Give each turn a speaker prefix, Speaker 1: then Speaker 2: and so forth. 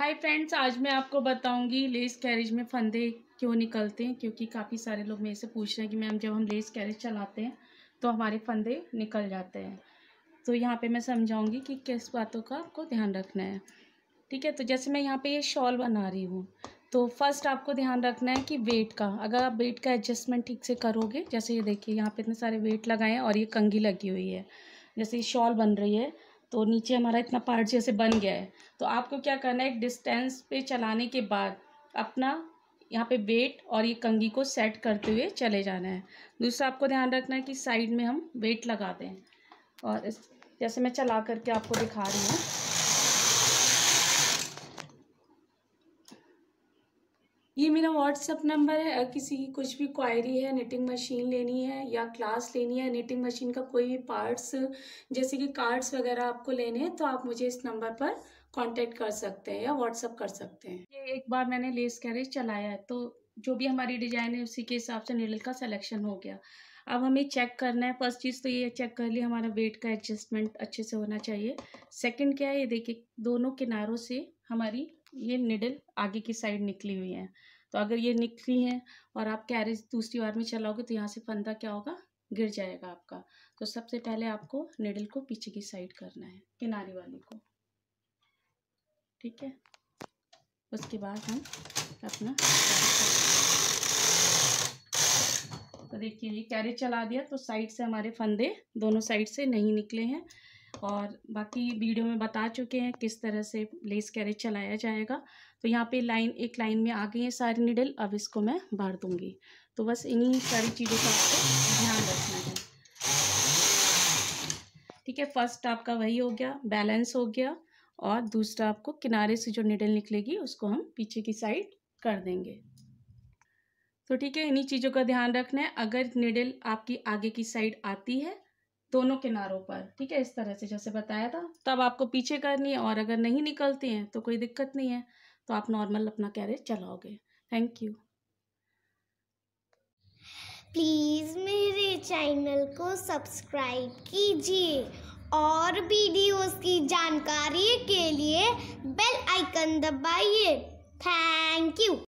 Speaker 1: hi friends आज मैं आपको बताऊंगी लेस कैरेज में फंदे क्यों निकलते हैं क्योंकि काफ़ी सारे लोग मेरे से पूछ रहे हैं कि मैम जब हम लेस कैरेज चलाते हैं तो हमारे फंदे निकल जाते हैं तो यहाँ पे मैं समझाऊंगी कि किस बातों का आपको ध्यान रखना है ठीक है तो जैसे मैं यहाँ पे ये शॉल बना रही हूँ तो फर्स्ट आपको ध्यान रखना है कि वेट का अगर आप वेट का एडजस्टमेंट ठीक से करोगे जैसे ये देखिए यहाँ पर इतने सारे वेट लगाए और ये कंगी लगी हुई है जैसे ये शॉल बन रही है तो नीचे हमारा इतना पार्ट जैसे बन गया है तो आपको क्या करना है एक डिस्टेंस पे चलाने के बाद अपना यहाँ पे वेट और ये कंगी को सेट करते हुए चले जाना है दूसरा आपको ध्यान रखना है कि साइड में हम वेट लगा दें और इस जैसे मैं चला करके आपको दिखा रही हूँ ये मेरा व्हाट्सअप नंबर है किसी की कुछ भी क्वायरी है निटिंग मशीन लेनी है या क्लास लेनी है निटिंग मशीन का कोई भी पार्ट्स जैसे कि कार्ड्स वगैरह आपको लेने हैं तो आप मुझे इस नंबर पर कांटेक्ट कर सकते हैं या व्हाट्सअप कर सकते हैं ये एक बार मैंने लेस कैरेज चलाया है तो जो भी हमारी डिजाइन है उसी के हिसाब से निडल का सलेक्शन हो गया अब हमें चेक करना है फर्स्ट चीज़ तो ये चेक कर लिया हमारा वेट का एडजस्टमेंट अच्छे से होना चाहिए सेकंड क्या है ये देखिए दोनों किनारों से हमारी ये निडल आगे की साइड निकली हुई है तो अगर ये निकली है और आप कैरेज दूसरी बार में चलाओगे तो यहाँ से फंदा क्या होगा गिर जाएगा आपका तो सबसे पहले आपको निडल को पीछे की साइड करना है किनारे वाली को ठीक है उसके बाद हम अपना तो देखिए ये कैरेज चला दिया तो साइड से हमारे फंदे दोनों साइड से नहीं निकले हैं और बाकी वीडियो में बता चुके हैं किस तरह से लेस कैरेज चलाया जाएगा तो यहाँ पे लाइन एक लाइन में आ गई है सारी निडल अब इसको मैं भर दूँगी तो बस इन्हीं सारी चीज़ों का आपको ध्यान रखना है ठीक है फर्स्ट आपका वही हो गया बैलेंस हो गया और दूसरा आपको किनारे से जो निडल निकलेगी उसको हम पीछे की साइड कर देंगे तो ठीक है इन्हीं चीज़ों का ध्यान रखना है अगर निडल आपकी आगे की साइड आती है दोनों किनारों पर ठीक है इस तरह से जैसे बताया था तब आपको पीछे करनी है और अगर नहीं निकलती हैं तो कोई दिक्कत नहीं है तो आप नॉर्मल अपना कैरेज चलाओगे थैंक यू प्लीज़ मेरे चैनल को सब्सक्राइब कीजिए और वीडियोस की जानकारी के लिए बेल आइकन दबाइए थैंक यू